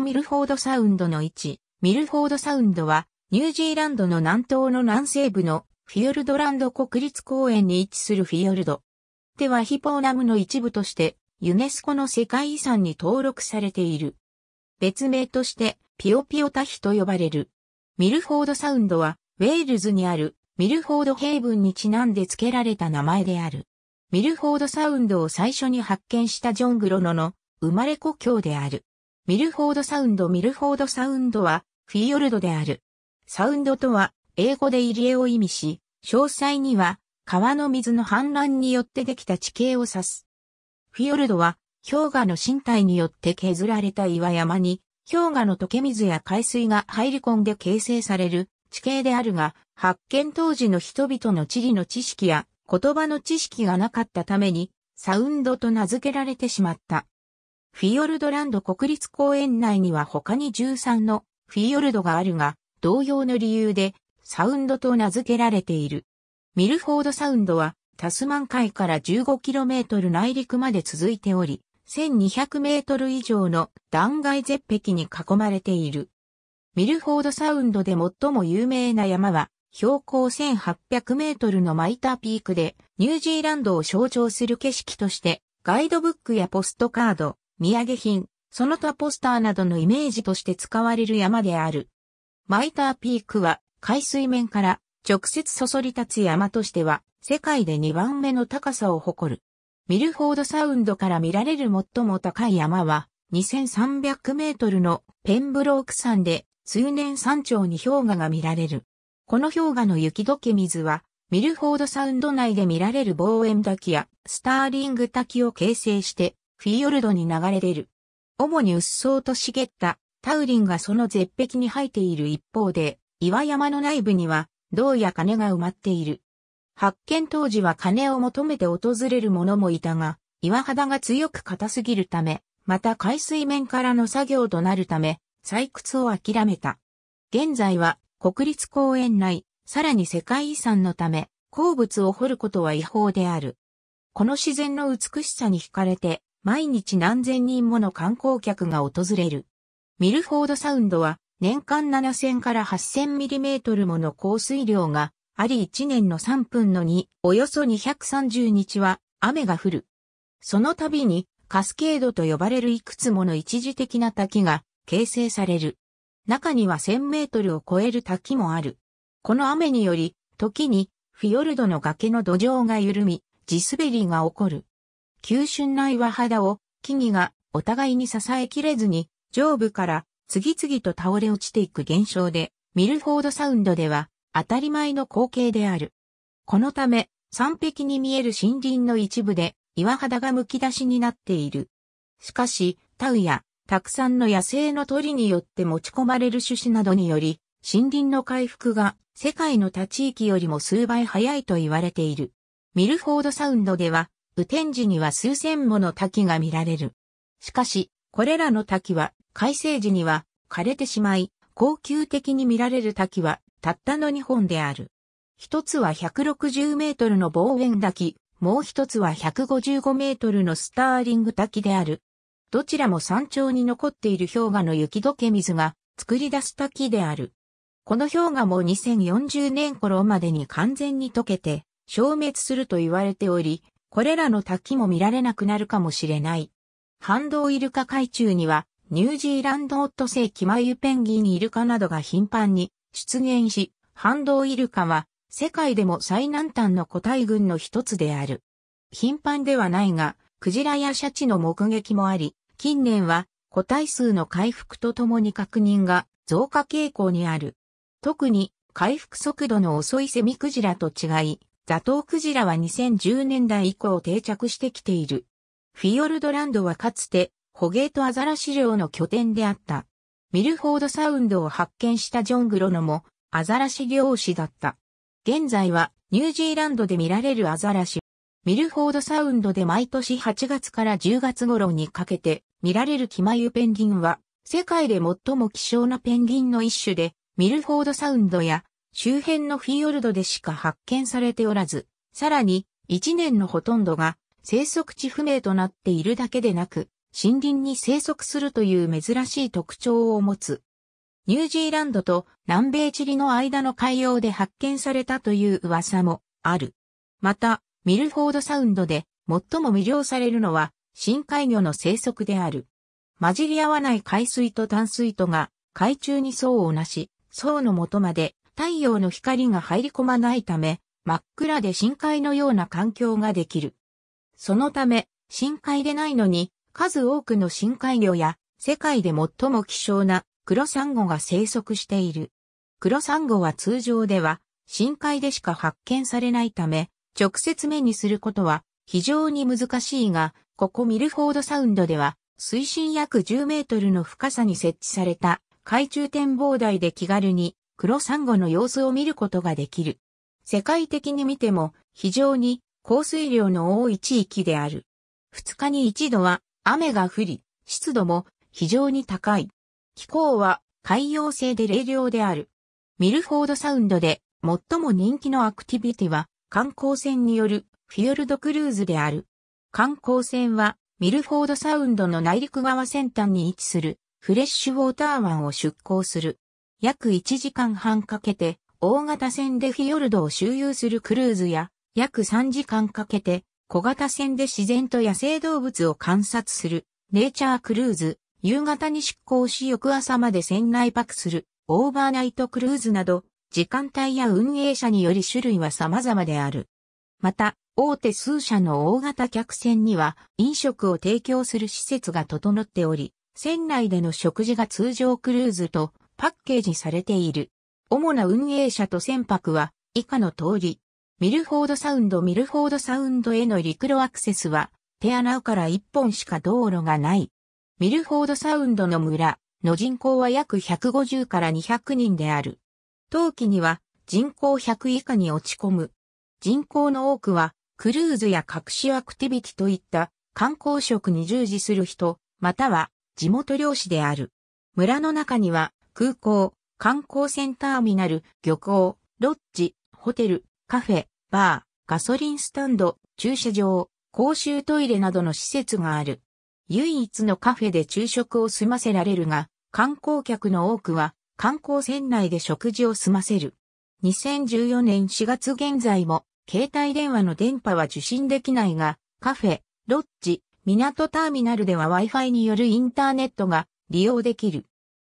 ミルフォードサウンドの位置、ミルフォードサウンドは、ニュージーランドの南東の南西部のフィヨルドランド国立公園に位置するフィヨルド。ではヒポーラムの一部として、ユネスコの世界遺産に登録されている。別名として、ピオピオタヒと呼ばれる。ミルフォードサウンドは、ウェールズにある、ミルフォードヘイブンにちなんで付けられた名前である。ミルフォードサウンドを最初に発見したジョン・グロノの生まれ故郷である。ミルフォードサウンドミルフォードサウンドはフィヨルドである。サウンドとは英語で入江を意味し、詳細には川の水の氾濫によってできた地形を指す。フィヨルドは氷河の身体によって削られた岩山に氷河の溶け水や海水が入り込んで形成される地形であるが、発見当時の人々の地理の知識や言葉の知識がなかったためにサウンドと名付けられてしまった。フィヨルドランド国立公園内には他に13のフィヨルドがあるが、同様の理由でサウンドと名付けられている。ミルフォードサウンドはタスマン海から 15km 内陸まで続いており、1200メートル以上の断崖絶壁に囲まれている。ミルフォードサウンドで最も有名な山は、標高1800メートルのマイターピークで、ニュージーランドを象徴する景色として、ガイドブックやポストカード、土産品、その他ポスターなどのイメージとして使われる山である。マイターピークは海水面から直接そそり立つ山としては世界で2番目の高さを誇る。ミルフォードサウンドから見られる最も高い山は2300メートルのペンブローク山で通年山頂に氷河が見られる。この氷河の雪解け水はミルフォードサウンド内で見られる望遠滝やスターリング滝を形成してフィヨルドに流れ出る。主に鬱蒼と茂ったタウリンがその絶壁に生えている一方で、岩山の内部には銅や金が埋まっている。発見当時は金を求めて訪れる者もいたが、岩肌が強く硬すぎるため、また海水面からの作業となるため、採掘を諦めた。現在は国立公園内、さらに世界遺産のため、鉱物を掘ることは違法である。この自然の美しさに惹かれて、毎日何千人もの観光客が訪れる。ミルフォードサウンドは年間7000から8000ミリメートルもの降水量があり1年の3分の2、およそ230日は雨が降る。その度にカスケードと呼ばれるいくつもの一時的な滝が形成される。中には1000メートルを超える滝もある。この雨により、時にフィヨルドの崖の土壌が緩み、地滑りが起こる。急峻な岩肌を木々がお互いに支えきれずに上部から次々と倒れ落ちていく現象で、ミルフォードサウンドでは当たり前の光景である。このため、山壁に見える森林の一部で岩肌がむき出しになっている。しかし、タウやたくさんの野生の鳥によって持ち込まれる種子などにより、森林の回復が世界の他地域よりも数倍早いと言われている。ミルフォードサウンドでは雨天時には数千もの滝が見られる。しかし、これらの滝は、改正時には枯れてしまい、高級的に見られる滝は、たったの2本である。一つは160メートルの望遠滝、もう一つは155メートルのスターリング滝である。どちらも山頂に残っている氷河の雪解け水が作り出す滝である。この氷河も2040年頃までに完全に溶けて消滅すると言われており、これらの滝も見られなくなるかもしれない。反動イルカ海中には、ニュージーランドオットセイキマユペンギンイルカなどが頻繁に出現し、反動イルカは世界でも最南端の個体群の一つである。頻繁ではないが、クジラやシャチの目撃もあり、近年は個体数の回復とともに確認が増加傾向にある。特に回復速度の遅いセミクジラと違い、ザトウクジラは2010年代以降定着してきている。フィヨルドランドはかつて、捕鯨とアザラシ漁の拠点であった。ミルフォードサウンドを発見したジョン・グロノも、アザラシ漁師だった。現在は、ニュージーランドで見られるアザラシ。ミルフォードサウンドで毎年8月から10月頃にかけて見られるキマユペンギンは世界で最も希少なペンギンの一種でミルフォードサウンドや周辺のフィヨルドでしか発見されておらず、さらに、一年のほとんどが生息地不明となっているだけでなく、森林に生息するという珍しい特徴を持つ。ニュージーランドと南米チリの間の海洋で発見されたという噂もある。また、ミルフォードサウンドで最も魅了されるのは深海魚の生息である。混じり合わない海水と淡水とが海中に層をなし、層の元まで太陽の光が入り込まないため、真っ暗で深海のような環境ができる。そのため、深海でないのに、数多くの深海魚や、世界で最も希少な黒サンゴが生息している。黒サンゴは通常では、深海でしか発見されないため、直接目にすることは非常に難しいが、ここミルフォードサウンドでは、水深約10メートルの深さに設置された海中展望台で気軽に黒サンゴの様子を見ることができる。世界的に見ても非常に降水量の多い地域である。2日に1度は雨が降り、湿度も非常に高い。気候は海洋性で冷涼である。ミルフォードサウンドで最も人気のアクティビティは観光船によるフィヨルドクルーズである。観光船はミルフォードサウンドの内陸側先端に位置するフレッシュウォーター湾を出港する。約1時間半かけて、大型船でフィヨルドを周遊するクルーズや、約3時間かけて、小型船で自然と野生動物を観察する、ネイチャークルーズ、夕方に出港し翌朝まで船内泊する、オーバーナイトクルーズなど、時間帯や運営者により種類は様々である。また、大手数社の大型客船には飲食を提供する施設が整っており、船内での食事が通常クルーズとパッケージされている。主な運営者と船舶は以下の通り。ミルフォードサウンドミルフォードサウンドへの陸路アクセスは手穴から一本しか道路がない。ミルフォードサウンドの村の人口は約150から200人である。冬季には人口100以下に落ち込む。人口の多くはクルーズや隠しアクティビティといった観光食に従事する人、または地元漁師である。村の中には空港、観光船ターミナル、漁港、ロッジ、ホテル、カフェ、バー、ガソリンスタンド、駐車場、公衆トイレなどの施設がある。唯一のカフェで昼食を済ませられるが、観光客の多くは観光船内で食事を済ませる。2014年4月現在も携帯電話の電波は受信できないが、カフェ、ロッジ、港ターミナルでは Wi-Fi によるインターネットが利用できる。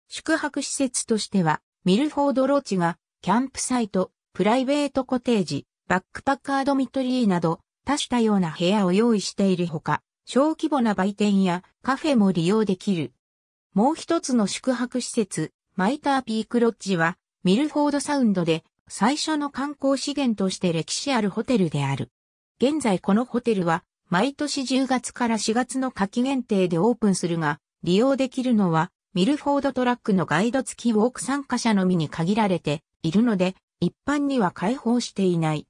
宿泊施設としては、ミルフォードロチが、キャンプサイト、プライベートコテージ、バックパッカードミトリーなど、多種多様な部屋を用意しているほか、小規模な売店やカフェも利用できる。もう一つの宿泊施設、マイターピークロッジは、ミルフォードサウンドで最初の観光資源として歴史あるホテルである。現在このホテルは、毎年10月から4月の夏季限定でオープンするが、利用できるのはミルフォードトラックのガイド付きウォーク参加者のみに限られているので、一般には開放していない。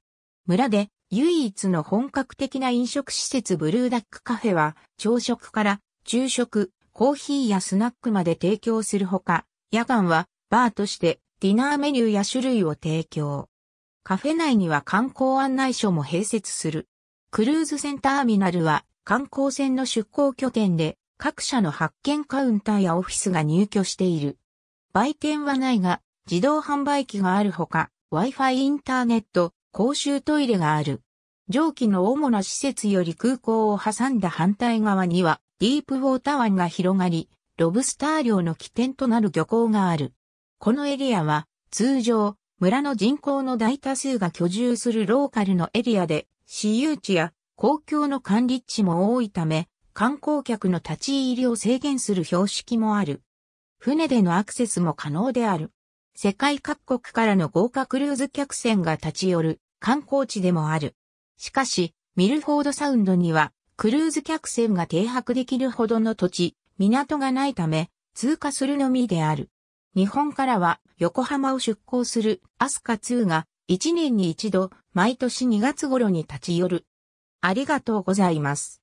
村で唯一の本格的な飲食施設ブルーダックカフェは、朝食から昼食、コーヒーやスナックまで提供するほか、夜間はバーとしてディナーメニューや種類を提供。カフェ内には観光案内所も併設する。クルーズ船ターミナルは観光船の出港拠点で各社の発券カウンターやオフィスが入居している。売店はないが、自動販売機があるほか、Wi-Fi インターネット、公衆トイレがある。上記の主な施設より空港を挟んだ反対側には、ディープウォーター湾が広がり、ロブスター漁の起点となる漁港がある。このエリアは、通常、村の人口の大多数が居住するローカルのエリアで、私有地や公共の管理地も多いため、観光客の立ち入りを制限する標識もある。船でのアクセスも可能である。世界各国からの豪華クルーズ客船が立ち寄る観光地でもある。しかし、ミルフォードサウンドにはクルーズ客船が停泊できるほどの土地、港がないため、通過するのみである。日本からは横浜を出港するアスカ2が1年に一度毎年2月頃に立ち寄る。ありがとうございます。